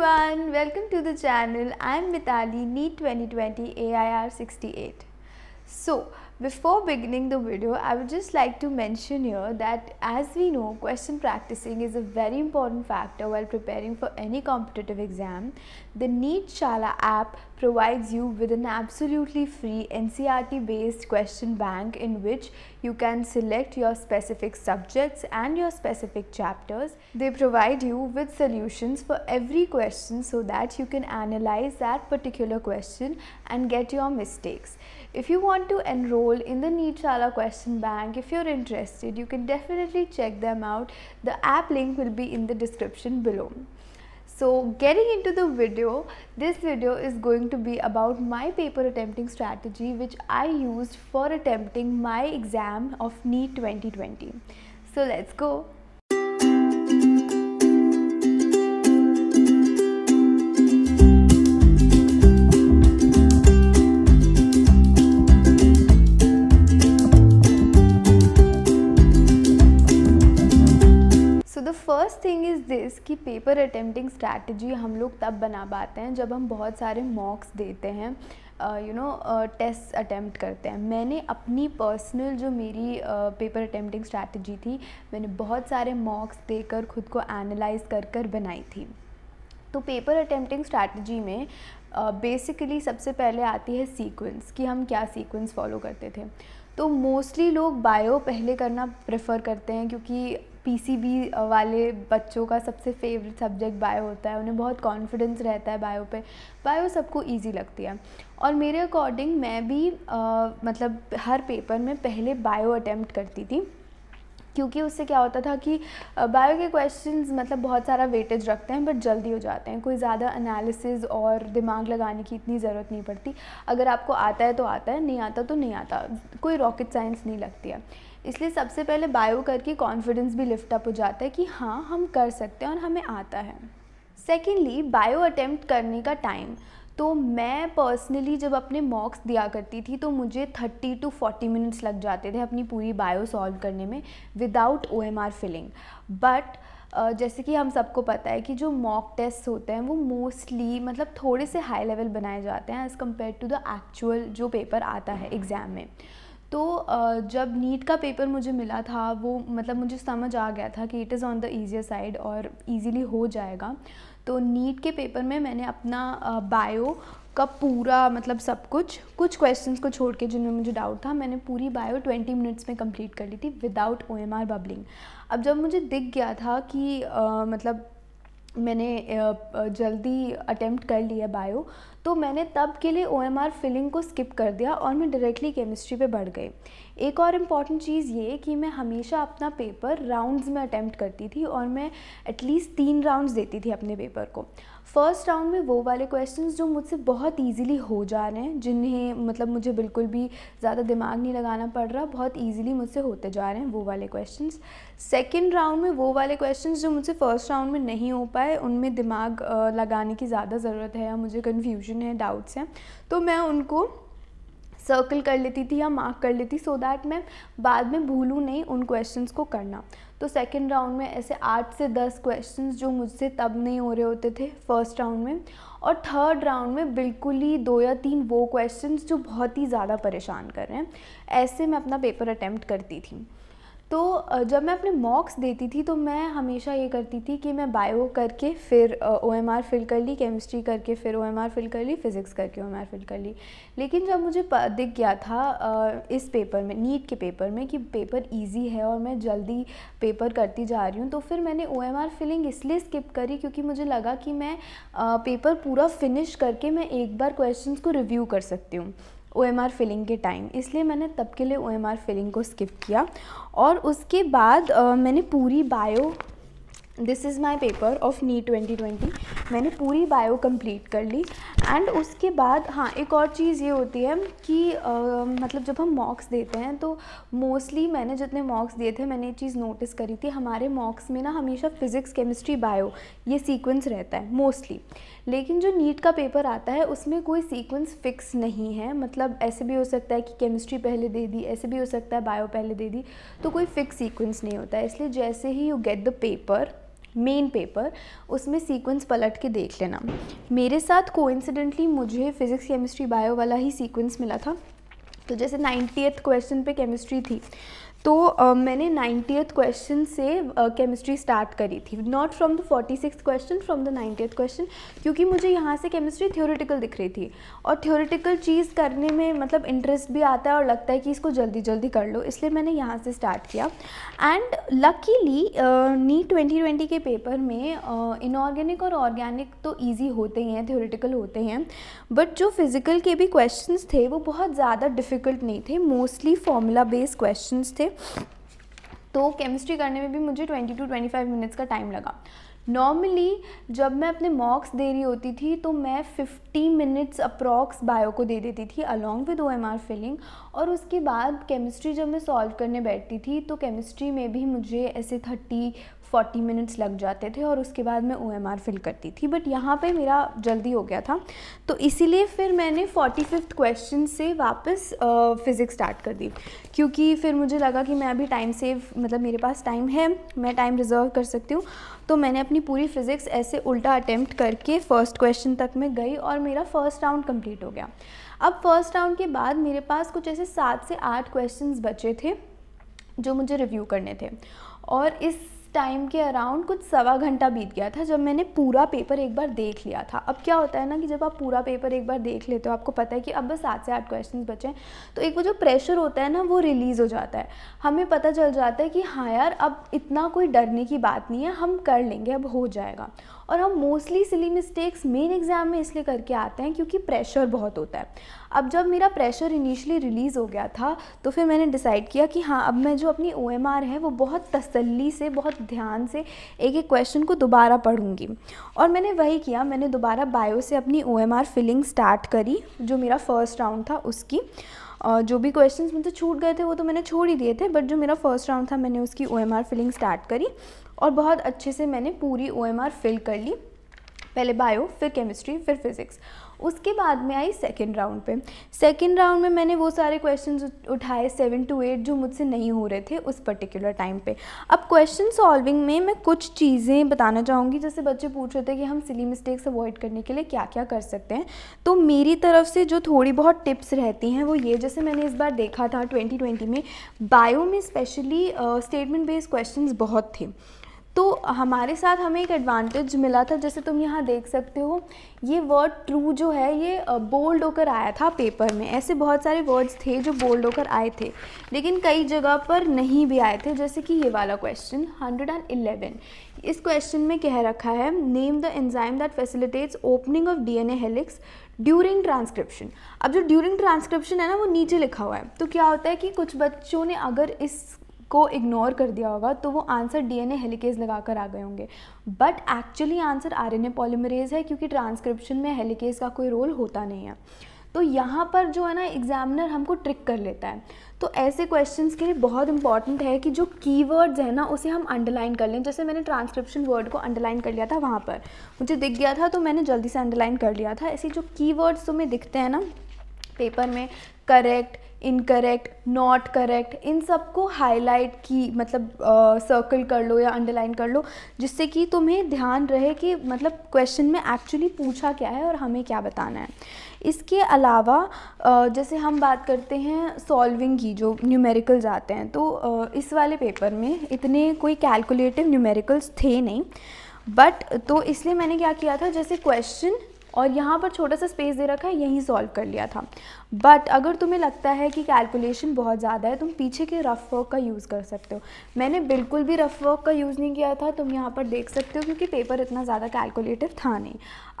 everyone, welcome to the channel. I'm Mitali, NEET 2020 AIR 68. So, before beginning the video, I would just like to mention here that as we know, question practicing is a very important factor while preparing for any competitive exam. The NEET Shala app provides you with an absolutely free NCRT based question bank in which you can select your specific subjects and your specific chapters. They provide you with solutions for every question so that you can analyze that particular question and get your mistakes. If you want to enroll in the Neetshala question bank, if you're interested, you can definitely check them out. The app link will be in the description below. So getting into the video, this video is going to be about my paper attempting strategy which I used for attempting my exam of NEET 2020. So let's go. Paper attempting strategy हम लोग तब बना पाते हैं जब हम बहुत सारे मॉक्स देते हैं यू नो टेस्ट अटैम्प्ट करते हैं मैंने अपनी पर्सनल जो मेरी पेपर अटैम्प्टिंग स्ट्रैटेजी थी मैंने बहुत सारे मॉक्स देकर खुद को एनालाइज कर कर बनाई थी तो पेपर अटैम्प्टिंग स्ट्रैटेजी में बेसिकली uh, सबसे पहले आती है सीक्वेंस कि हम क्या सीक्वेंस फॉलो करते थे तो मोस्टली लोग बायो पहले करना प्रेफर करते हैं क्योंकि पीसीबी वाले बच्चों का सबसे फेवरेट सब्जेक्ट बायो होता है उन्हें बहुत कॉन्फिडेंस रहता है बायो पे बायो सबको इजी लगती है और मेरे अकॉर्डिंग मैं भी आ, मतलब हर पेपर में पहले बायो अटैम्प्ट करती थी क्योंकि उससे क्या होता था कि बायो के क्वेश्चन मतलब बहुत सारा वेटेज रखते हैं बट जल्दी हो जाते हैं कोई ज़्यादा एनालिसिस और दिमाग लगाने की इतनी ज़रूरत नहीं पड़ती अगर आपको आता है तो आता है नहीं आता तो नहीं आता कोई रॉकेट साइंस नहीं लगती है इसलिए सबसे पहले बायो करके कॉन्फिडेंस भी लिफ्टअप हो जाता है कि हाँ हम कर सकते हैं और हमें आता है सेकेंडली बायो अटैम्प्ट करने का टाइम तो मैं पर्सनली जब अपने मॉक्स दिया करती थी तो मुझे 30 टू 40 मिनट्स लग जाते थे अपनी पूरी बायो सॉल्व करने में without O M R filling but जैसे कि हम सबको पता है कि जो मॉक टेस्ट होते हैं वो मोस्टली मतलब थोड़े से हाई लेवल बनाए जाते हैं as compare to the actual जो पेपर आता है एग्ज़ाम में तो जब नीट का पेपर मुझे मिला था वो मतलब मुझे समझ आ गया था कि it is on the easier side और ईजीली हो जाएगा तो नीट के पेपर में मैंने अपना बायो का पूरा मतलब सब कुछ कुछ क्वेश्चंस को छोड़ के जिनमें मुझे डाउट था मैंने पूरी बायो ट्वेंटी मिनट्स में कंप्लीट कर ली थी without O M R bubbling अब जब मुझे दिख गया था कि आ, मतलब मैंने जल्दी अटेम्प्ट कर लिया बायो तो मैंने तब के लिए ओ एम आर फिलिंग को स्किप कर दिया और मैं डायरेक्टली केमिस्ट्री पे बढ़ गई एक और इम्पॉर्टेंट चीज़ ये कि मैं हमेशा अपना पेपर राउंड्स में अटैम्प्ट करती थी और मैं एटलीस्ट तीन राउंड्स देती थी अपने पेपर को फर्स्ट राउंड में वो वाले क्वेश्चंस जो मुझसे बहुत इजीली हो जा रहे हैं जिन्हें मतलब मुझे बिल्कुल भी ज़्यादा दिमाग नहीं लगाना पड़ रहा बहुत इजीली मुझसे होते जा रहे हैं वो वाले क्वेश्चंस सेकंड राउंड में वो वाले क्वेश्चंस जो मुझसे फर्स्ट राउंड में नहीं हो पाए उनमें दिमाग लगाने की ज़्यादा ज़रूरत है या मुझे कन्फ्यूजन है डाउट्स हैं तो मैं उनको सर्कल कर लेती थी या मार्क कर लेती सो दैट मैं बाद में भूलूँ नहीं उन क्वेश्चंस को करना तो सेकंड राउंड में ऐसे आठ से दस क्वेश्चंस जो मुझसे तब नहीं हो रहे होते थे फर्स्ट राउंड में और थर्ड राउंड में बिल्कुल ही दो या तीन वो क्वेश्चंस जो बहुत ही ज़्यादा परेशान कर रहे हैं ऐसे मैं अपना पेपर अटैम्प्ट करती थी तो जब मैं अपने मॉक्स देती थी तो मैं हमेशा ये करती थी कि मैं बायो करके फिर ओ एम आर फिल कर ली केमिस्ट्री करके फिर ओ एम आर फिल कर ली फ़िज़िक्स करके ओ एम आर फिल कर ली लेकिन जब मुझे दिख गया था इस पेपर में नीट के पेपर में कि पेपर ईजी है और मैं जल्दी पेपर करती जा रही हूँ तो फिर मैंने ओ एम आर फिलिंग इसलिए स्किप करी क्योंकि मुझे लगा कि मैं पेपर पूरा फिनिश करके मैं एक बार क्वेश्चन को रिव्यू कर सकती हूँ ओ एम आर फिलिंग के टाइम इसलिए मैंने तब के लिए ओ एम आर फिलिंग को स्किप किया और उसके बाद मैंने पूरी bio this is my paper of NEET twenty twenty मैंने पूरी बायो कंप्लीट कर ली एंड उसके बाद हाँ एक और चीज़ ये होती है कि आ, मतलब जब हम मॉक्स देते हैं तो मोस्टली मैंने जितने मॉक्स दिए थे मैंने ये चीज़ नोटिस करी थी हमारे मॉक्स में ना हमेशा फिज़िक्स केमिस्ट्री बायो ये सीक्वेंस रहता है मोस्टली लेकिन जो नीट का पेपर आता है उसमें कोई सीक्वेंस फिक्स नहीं है मतलब ऐसे भी हो सकता है कि केमिस्ट्री पहले दे दी ऐसे भी हो सकता है बायो पहले दे दी तो कोई फिक्स सीक्वेंस नहीं होता है इसलिए जैसे ही you get the paper main paper उसमें सीक्वेंस पलट के देख लेना मेरे साथ कोइंसिडेंटली मुझे फ़िज़िक्स केमिस्ट्री बायो वाला ही सीक्वेंस मिला था तो जैसे नाइन्टी क्वेश्चन पे केमिस्ट्री थी तो uh, मैंने नाइन्टीथ क्वेश्चन से केमिस्ट्री uh, स्टार्ट करी थी not from the forty six question from the ninetieth question क्योंकि मुझे यहाँ से केमिस्ट्री थ्योरेटिकल दिख रही थी और थ्योरेटिकल चीज़ करने में मतलब इंटरेस्ट भी आता है और लगता है कि इसको जल्दी जल्दी कर लो इसलिए मैंने यहाँ से स्टार्ट किया and luckily NEET twenty twenty के पेपर में इनऑर्गेनिक uh, और ऑर्गेनिक तो ईजी होते ही हैं थ्योरेटिकल होते हैं बट जो फिज़िकल के भी क्वेश्चन थे वो बहुत ज़्यादा डिफ़िकल्ट नहीं थे मोस्टली फॉर्मूला बेस्ड क्वेश्चन थे तो केमिस्ट्री करने में भी मुझे 20 टू 25 मिनट्स का टाइम लगा नॉर्मली जब मैं अपने मॉक्स दे रही होती थी तो मैं 50 मिनट्स अप्रॉक्स बायो को दे देती थी along with O M R filling और उसके बाद केमिस्ट्री जब मैं सॉल्व करने बैठती थी तो केमिस्ट्री में भी मुझे ऐसे 30 फोर्टी मिनट्स लग जाते थे और उसके बाद मैं ओ एम आर फिल करती थी बट यहाँ पे मेरा जल्दी हो गया था तो इसीलिए फिर मैंने फोर्टी फिफ्थ क्वेश्चन से वापस फिज़िक्स स्टार्ट कर दी क्योंकि फिर मुझे लगा कि मैं अभी टाइम सेव मतलब मेरे पास टाइम है मैं टाइम रिजर्व कर सकती हूँ तो मैंने अपनी पूरी फिज़िक्स ऐसे उल्टा अटैम्प्ट करके फ़र्स्ट क्वेश्चन तक मैं गई और मेरा फ़र्स्ट राउंड कम्प्लीट हो गया अब फर्स्ट राउंड के बाद मेरे पास कुछ ऐसे सात से आठ क्वेश्चन बचे थे जो मुझे रिव्यू करने थे और इस टाइम के अराउंड कुछ सवा घंटा बीत गया था जब मैंने पूरा पेपर एक बार देख लिया था अब क्या होता है ना कि जब आप पूरा पेपर एक बार देख लेते हो आपको पता है कि अब बस सात से आठ क्वेश्चन बचे हैं तो एक वो जो प्रेशर होता है ना वो रिलीज़ हो जाता है हमें पता चल जाता है कि हाँ यार अब इतना कोई डरने की बात नहीं है हम कर लेंगे अब हो जाएगा और हम mostly silly mistakes main exam में इसलिए करके आते हैं क्योंकि प्रेशर बहुत होता है अब जब मेरा प्रेशर इनिशली रिलीज़ हो गया था तो फिर मैंने डिसाइड किया कि हाँ अब मैं जो अपनी ओ है वो बहुत तसल्ली से बहुत ध्यान से एक एक क्वेश्चन को दोबारा पढ़ूँगी और मैंने वही किया मैंने दोबारा बायो से अपनी ओ फिलिंग स्टार्ट करी जो मेरा फ़र्स्ट राउंड था उसकी जो भी क्वेश्चन मुझसे छूट गए थे वो तो मैंने छोड़ ही दिए थे बट जो मेरा फर्स्ट राउंड था मैंने उसकी ओ फिलिंग स्टार्ट करी और बहुत अच्छे से मैंने पूरी ओ फिल कर ली पहले बायो फिर केमिस्ट्री फिर फिज़िक्स उसके बाद में आई सेकेंड राउंड पे सेकेंड राउंड में मैंने वो सारे क्वेश्चन उठाए सेवन टू एट जो मुझसे नहीं हो रहे थे उस पर्टिकुलर टाइम पे अब क्वेश्चन सॉल्विंग में मैं कुछ चीज़ें बताना चाहूँगी जैसे बच्चे पूछ रहे थे कि हम सिली मिस्टेक्स अवॉइड करने के लिए क्या क्या कर सकते हैं तो मेरी तरफ से जो थोड़ी बहुत टिप्स रहती हैं वो ये जैसे मैंने इस बार देखा था ट्वेंटी में बायो में स्पेशली स्टेटमेंट बेस्ड क्वेश्चन बहुत थे तो हमारे साथ हमें एक एडवांटेज मिला था जैसे तुम यहाँ देख सकते हो ये वर्ड ट्रू जो है ये बोल्ड होकर आया था पेपर में ऐसे बहुत सारे वर्ड्स थे जो बोल्ड होकर आए थे लेकिन कई जगह पर नहीं भी आए थे जैसे कि ये वाला क्वेश्चन 111 इस क्वेश्चन में कह रखा है name the enzyme that facilitates opening of the helix during transcription अब जो ड्यूरिंग ट्रांसक्रिप्शन है ना वो नीचे लिखा हुआ है तो क्या होता है कि कुछ बच्चों ने अगर इस को इग्नोर कर दिया होगा तो वो आंसर डीएनए हेलिकेज लगा कर आ गए होंगे but actually answer RNA polymerase है क्योंकि ट्रांसक्रिप्शन में हेलिकेज का कोई रोल होता नहीं है तो यहाँ पर जो है ना एग्जामिनर हमको ट्रिक कर लेता है तो ऐसे क्वेश्चंस के लिए बहुत इंपॉर्टेंट है कि जो कीवर्ड्स हैं ना उसे हम अंडरलाइन कर लें जैसे मैंने ट्रांसक्रिप्शन वर्ड को अंडरलाइन कर लिया था वहाँ पर मुझे दिख गया था तो मैंने जल्दी से अंडरलाइन कर लिया था ऐसे जो कीवर्ड्स तुम्हें दिखते हैं ना पेपर में करेक्ट इनकरेक्ट नॉट करेक्ट इन सबको हाईलाइट की मतलब सर्कल uh, कर लो या अंडरलाइन कर लो जिससे कि तुम्हें ध्यान रहे कि मतलब क्वेश्चन में एक्चुअली पूछा क्या है और हमें क्या बताना है इसके अलावा uh, जैसे हम बात करते हैं सॉल्विंग की जो न्यूमेरिकल्स आते हैं तो uh, इस वाले पेपर में इतने कोई कैलकुलेटिव न्यूमेरिकल्स थे नहीं बट तो इसलिए मैंने क्या किया था जैसे क्वेश्चन और यहाँ पर छोटा सा स्पेस दे रखा है यहीं सॉल्व कर लिया था बट अगर तुम्हें लगता है कि कैलकुलेशन बहुत ज़्यादा है तुम पीछे के रफ़ वर्क का यूज़ कर सकते हो मैंने बिल्कुल भी रफ़ वर्क का यूज़ नहीं किया था तुम यहाँ पर देख सकते हो क्योंकि पेपर इतना ज़्यादा कैलकुलेटिव था नहीं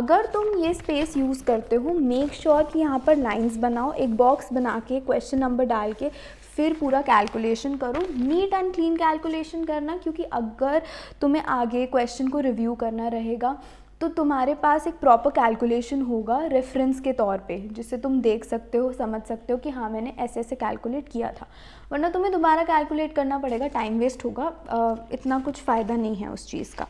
अगर तुम ये स्पेस यूज़ करते हो मेक श्योर कि यहाँ पर लाइन्स बनाओ एक बॉक्स बना के क्वेश्चन नंबर डाल के फिर पूरा कैलकुलेशन करो नीट एंड क्लीन कैलकुलेशन करना क्योंकि अगर तुम्हें आगे क्वेश्चन को रिव्यू करना रहेगा तो तुम्हारे पास एक प्रॉपर कैलकुलेशन होगा रेफरेंस के तौर पे जिससे तुम देख सकते हो समझ सकते हो कि हाँ मैंने ऐसे ऐसे कैलकुलेट किया था वरना तुम्हें दोबारा कैलकुलेट करना पड़ेगा टाइम वेस्ट होगा आ, इतना कुछ फ़ायदा नहीं है उस चीज़ का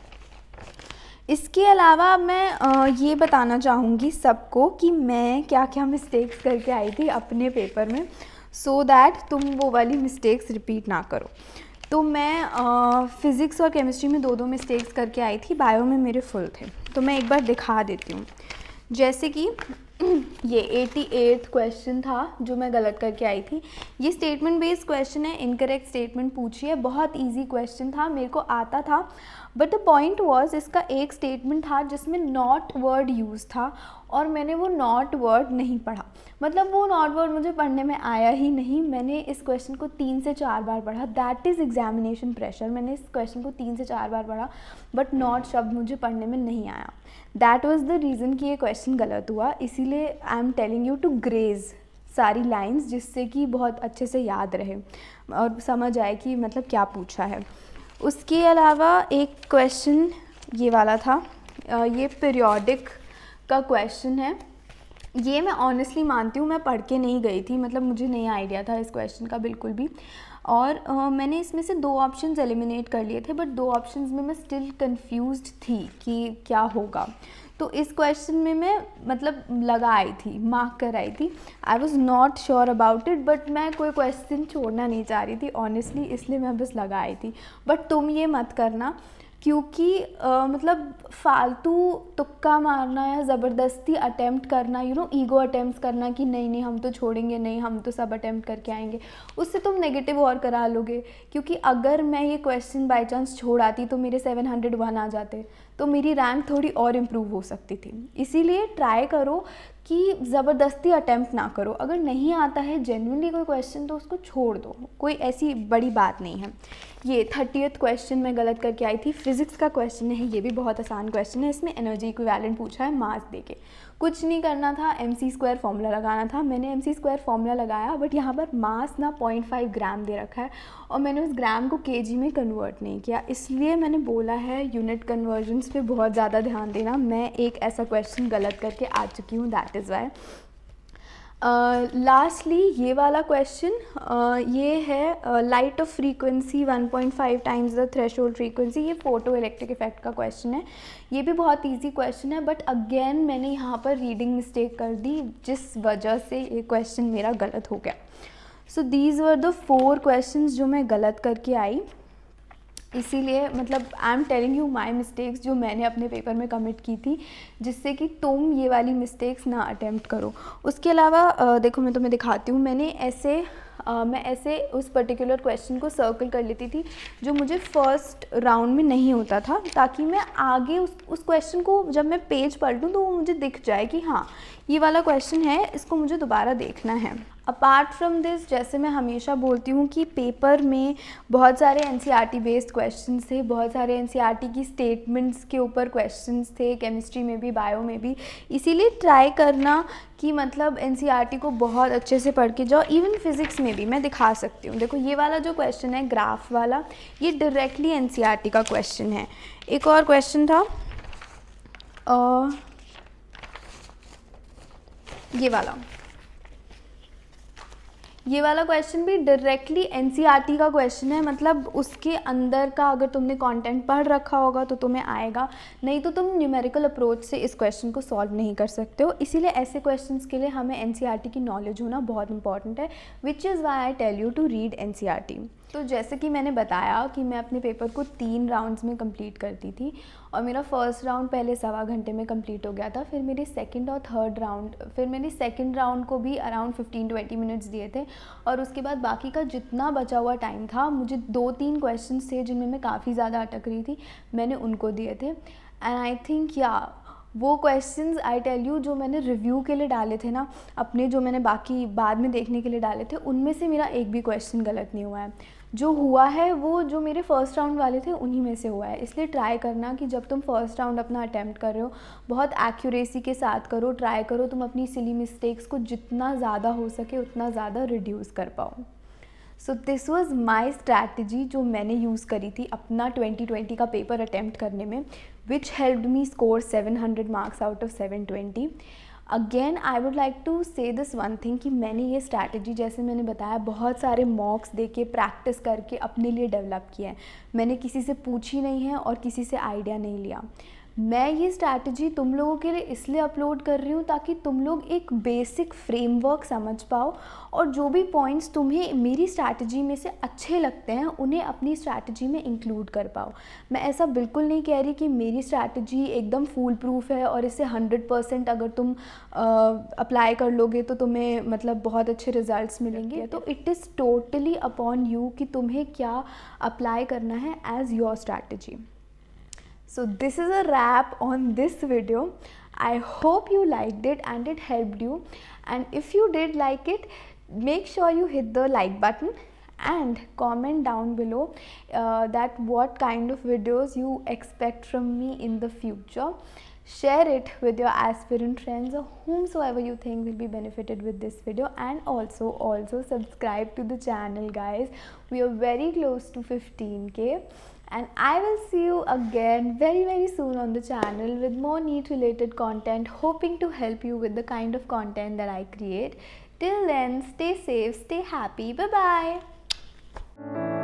इसके अलावा मैं आ, ये बताना चाहूँगी सबको कि मैं क्या क्या मिस्टेक्स करके आई थी अपने पेपर में सो so दैट तुम वो वाली मिस्टेक्स रिपीट ना करो तो मैं फ़िज़िक्स और केमिस्ट्री में दो दो मिस्टेक्स करके आई थी बायो में मेरे फुल थे तो मैं एक बार दिखा देती हूँ जैसे कि ये एटी एट्थ क्वेश्चन था जो मैं गलत करके आई थी ये स्टेटमेंट बेस्ड क्वेश्चन है इनकरेक्ट स्टेटमेंट पूछी है बहुत इजी क्वेश्चन था मेरे को आता था बट द पॉइंट वाज इसका एक स्टेटमेंट था जिसमें नॉट वर्ड यूज़ था और मैंने वो नॉट वर्ड नहीं पढ़ा मतलब वो नॉट वर्ड मुझे पढ़ने में आया ही नहीं मैंने इस क्वेश्चन को तीन से चार बार पढ़ा दैट इज़ एग्जामिनेशन प्रेशर मैंने इस क्वेश्चन को तीन से चार बार पढ़ा बट नॉट शब्द मुझे पढ़ने में नहीं आया दैट वॉज़ द रीज़न कि ये क्वेश्चन गलत हुआ इसीलिए I am telling you to graze सारी लाइन्स जिससे कि बहुत अच्छे से याद रहे और समझ आए कि मतलब क्या पूछा है उसके अलावा एक क्वेश्चन ये वाला था ये पीरियोडिक का क्वेश्चन है ये मैं ऑनेस्टली मानती हूँ मैं पढ़ के नहीं गई थी मतलब मुझे नहीं आइडिया था इस क्वेश्चन का बिल्कुल भी और आ, मैंने इसमें से दो ऑप्शंस एलिमिनेट कर लिए थे बट दो ऑप्शंस में मैं स्टिल कंफ्यूज्ड थी कि क्या होगा तो इस क्वेश्चन में मैं मतलब लगा आई थी मार्क कर आई थी I was not sure about it but मैं कोई क्वेश्चन छोड़ना नहीं चाह रही थी ऑनेस्टली इसलिए मैं बस लगा आई थी बट तुम ये मत करना क्योंकि uh, मतलब फालतू तुक्का मारना या ज़बरदस्ती अटैम्प्ट करना यू नो ईगो अटैम्प्ट करना कि नहीं नहीं हम तो छोड़ेंगे नहीं हम तो सब अटैम्प्ट करके आएंगे उससे तुम नेगेटिव और करा लोगे क्योंकि अगर मैं ये क्वेश्चन बाई चांस छोड़ आती तो मेरे सेवन हंड्रेड वन आ जाते तो मेरी रैंक थोड़ी और इम्प्रूव हो सकती थी इसीलिए ट्राई करो कि ज़बरदस्ती अटैम्प्ट ना करो अगर नहीं आता है जेन्यनली कोई क्वेश्चन तो उसको छोड़ दो कोई ऐसी बड़ी बात नहीं है ये थर्टीथ क्वेश्चन मैं गलत करके आई थी फिज़िक्स का क्वेश्चन है ये भी बहुत आसान क्वेश्चन है इसमें एनर्जी इक्विवेलेंट पूछा है मास दे के कुछ नहीं करना था एम सी स्क्वायर फॉर्मूला लगाना था मैंने एम सी स्क्वायर फॉर्मूला लगाया बट यहाँ पर मास ना पॉइंट फाइव ग्राम दे रखा है और मैंने उस ग्राम को के जी में कन्वर्ट नहीं किया इसलिए मैंने बोला है यूनिट कन्वर्जन्स पे बहुत ज़्यादा ध्यान देना मैं एक ऐसा क्वेश्चन गलत करके आ चुकी हूँ दैट इज़ वाई लास्टली ये वाला क्वेश्चन uh, ये है light of frequency 1.5 times the threshold frequency ये फोटो इलेक्ट्रिक इफेक्ट का क्वेश्चन है ये भी बहुत इजी क्वेश्चन है बट अगेन मैंने यहाँ पर रीडिंग मिस्टेक कर दी जिस वजह से ये क्वेश्चन मेरा गलत हो गया so these were the four question जो मैं गलत करके आई इसीलिए मतलब I am telling you my mistakes जो मैंने अपने पेपर में कमिट की थी जिससे कि तुम ये वाली मिस्टेक्स ना अटैम्प्ट करो उसके अलावा देखो मैं तुम्हें दिखाती हूँ मैंने ऐसे मैं ऐसे उस पर्टिकुलर क्वेश्चन को सर्कल कर लेती थी जो मुझे फर्स्ट राउंड में नहीं होता था ताकि मैं आगे उस उस क्वेश्चन को जब मैं पेज पलटूँ तो वो मुझे दिख जाए कि हाँ ये वाला क्वेश्चन है इसको मुझे दोबारा देखना है अपार्ट फ्रॉम दिस जैसे मैं हमेशा बोलती हूँ कि पेपर में बहुत सारे एन बेस्ड क्वेश्चन थे बहुत सारे एन e की स्टेटमेंट्स के ऊपर क्वेश्चन थे केमिस्ट्री में भी बायो में भी इसीलिए ट्राई करना कि मतलब एन e को बहुत अच्छे से पढ़ के जाओ इवन फिज़िक्स में भी मैं दिखा सकती हूँ देखो ये वाला जो क्वेश्चन है ग्राफ वाला ये डायरेक्टली एन e का क्वेश्चन है एक और क्वेश्चन था आ, ये वाला ये वाला क्वेश्चन भी डायरेक्टली एन e का क्वेश्चन है मतलब उसके अंदर का अगर तुमने कंटेंट पढ़ रखा होगा तो तुम्हें आएगा नहीं तो तुम न्यूमेरिकल अप्रोच से इस क्वेश्चन को सॉल्व नहीं कर सकते हो इसीलिए ऐसे क्वेश्चन के लिए हमें एन e की नॉलेज होना बहुत इंपॉर्टेंट है which is why I tell you to read N तो जैसे कि मैंने बताया कि मैं अपने पेपर को तीन राउंड्स में कंप्लीट करती थी और मेरा फर्स्ट राउंड पहले सवा घंटे में कंप्लीट हो गया था फिर मेरी सेकंड और थर्ड राउंड फिर मैंने सेकंड राउंड को भी अराउंड 15-20 मिनट्स दिए थे और उसके बाद बाकी का जितना बचा हुआ टाइम था मुझे दो तीन क्वेश्चन थे जिनमें मैं काफ़ी ज़्यादा अटक रही थी मैंने उनको दिए थे एंड आई थिंक या वो क्वेश्चंस आई टेल यू जो मैंने रिव्यू के लिए डाले थे ना अपने जो मैंने बाकी बाद में देखने के लिए डाले थे उनमें से मेरा एक भी क्वेश्चन गलत नहीं हुआ है जो हुआ है वो जो मेरे फर्स्ट राउंड वाले थे उन्हीं में से हुआ है इसलिए ट्राई करना कि जब तुम फर्स्ट राउंड अपना अटैम्प्ट कर रहे हो बहुत एक्यूरेसी के साथ करो ट्राई करो तुम अपनी सिली मिस्टेक्स को जितना ज़्यादा हो सके उतना ज़्यादा रिड्यूस कर पाओ so this was my strategy जो मैंने यूज़ करी थी अपना 2020 का पेपर अटैम्प्ट करने में which helped me score 700 marks out of 720 again I would like to say this one thing कि मैंने ये स्ट्रैटेजी जैसे मैंने बताया बहुत सारे मॉक्स दे के प्रैक्टिस करके अपने लिए डेवलप किया है मैंने किसी से पूछी नहीं है और किसी से आइडिया नहीं लिया मैं ये स्ट्रैटेजी तुम लोगों के लिए इसलिए अपलोड कर रही हूँ ताकि तुम लोग एक बेसिक फ्रेमवर्क समझ पाओ और जो भी पॉइंट्स तुम्हें मेरी स्ट्रैटेजी में से अच्छे लगते हैं उन्हें अपनी स्ट्रैटेजी में इंक्लूड कर पाओ मैं ऐसा बिल्कुल नहीं कह रही कि मेरी स्ट्रैटेजी एकदम फूल प्रूफ है और इसे हंड्रेड परसेंट अगर तुम अप्लाई कर लोगे तो तुम्हें मतलब बहुत अच्छे रिजल्ट मिलेंगे तो it is totally upon you कि तुम्हें क्या अप्लाई करना है as your strategy So this is a wrap on this video. I hope you liked it and it helped you. And if you did like it, make sure you hit the like button and comment down below uh, that what kind of videos you expect from me in the future share it with your aspirant friends or whomsoever you think will be benefited with this video and also also subscribe to the channel guys we are very close to 15k and I will see you again very very soon on the channel with more neat related content hoping to help you with the kind of content that I create. Till then stay safe, stay happy, bye bye.